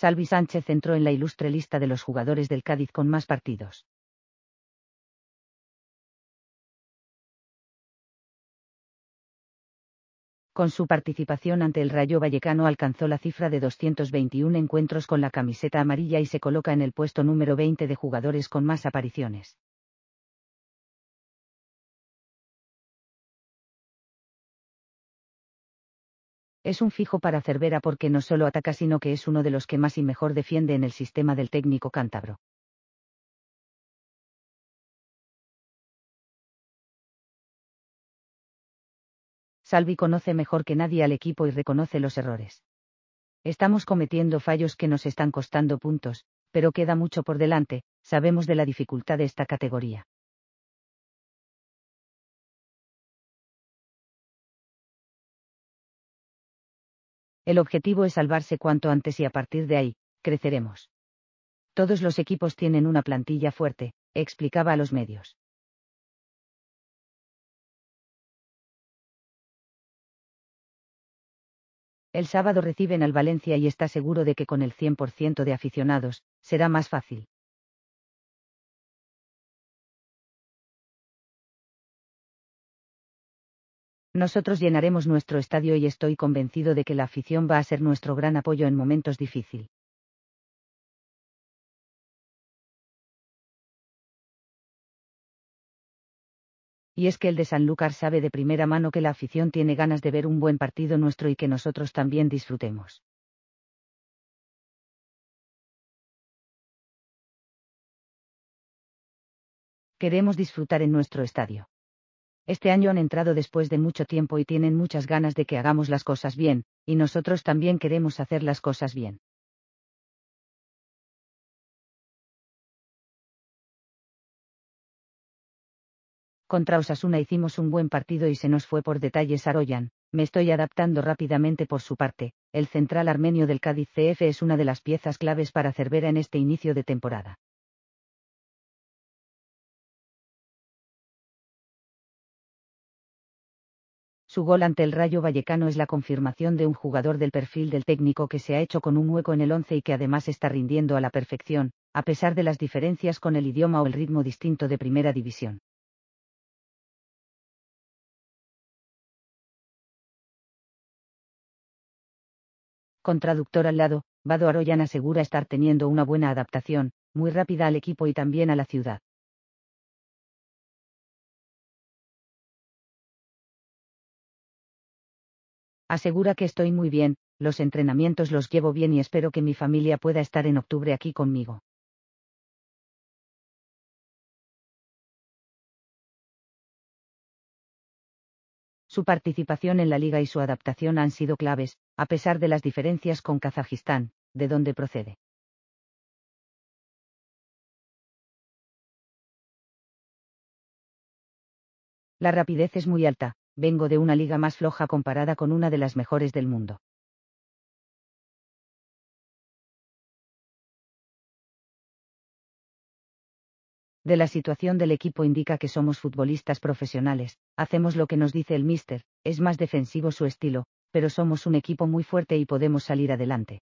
Salvi Sánchez entró en la ilustre lista de los jugadores del Cádiz con más partidos. Con su participación ante el Rayo Vallecano alcanzó la cifra de 221 encuentros con la camiseta amarilla y se coloca en el puesto número 20 de jugadores con más apariciones. Es un fijo para Cervera porque no solo ataca sino que es uno de los que más y mejor defiende en el sistema del técnico cántabro. Salvi conoce mejor que nadie al equipo y reconoce los errores. Estamos cometiendo fallos que nos están costando puntos, pero queda mucho por delante, sabemos de la dificultad de esta categoría. El objetivo es salvarse cuanto antes y a partir de ahí, creceremos. Todos los equipos tienen una plantilla fuerte, explicaba a los medios. El sábado reciben al Valencia y está seguro de que con el 100% de aficionados, será más fácil. Nosotros llenaremos nuestro estadio y estoy convencido de que la afición va a ser nuestro gran apoyo en momentos difíciles. y es que el de Sanlúcar sabe de primera mano que la afición tiene ganas de ver un buen partido nuestro y que nosotros también disfrutemos. Queremos disfrutar en nuestro estadio. Este año han entrado después de mucho tiempo y tienen muchas ganas de que hagamos las cosas bien, y nosotros también queremos hacer las cosas bien. Contra Osasuna hicimos un buen partido y se nos fue por detalles Aroyan. Me estoy adaptando rápidamente por su parte. El central armenio del Cádiz CF es una de las piezas claves para Cervera en este inicio de temporada. Su gol ante el Rayo Vallecano es la confirmación de un jugador del perfil del técnico que se ha hecho con un hueco en el once y que además está rindiendo a la perfección, a pesar de las diferencias con el idioma o el ritmo distinto de Primera División. Con traductor al lado, Bado Aroyan asegura estar teniendo una buena adaptación, muy rápida al equipo y también a la ciudad. Asegura que estoy muy bien, los entrenamientos los llevo bien y espero que mi familia pueda estar en octubre aquí conmigo. Su participación en la liga y su adaptación han sido claves, a pesar de las diferencias con Kazajistán, de donde procede. La rapidez es muy alta, vengo de una liga más floja comparada con una de las mejores del mundo. De la situación del equipo indica que somos futbolistas profesionales, hacemos lo que nos dice el mister, es más defensivo su estilo, pero somos un equipo muy fuerte y podemos salir adelante.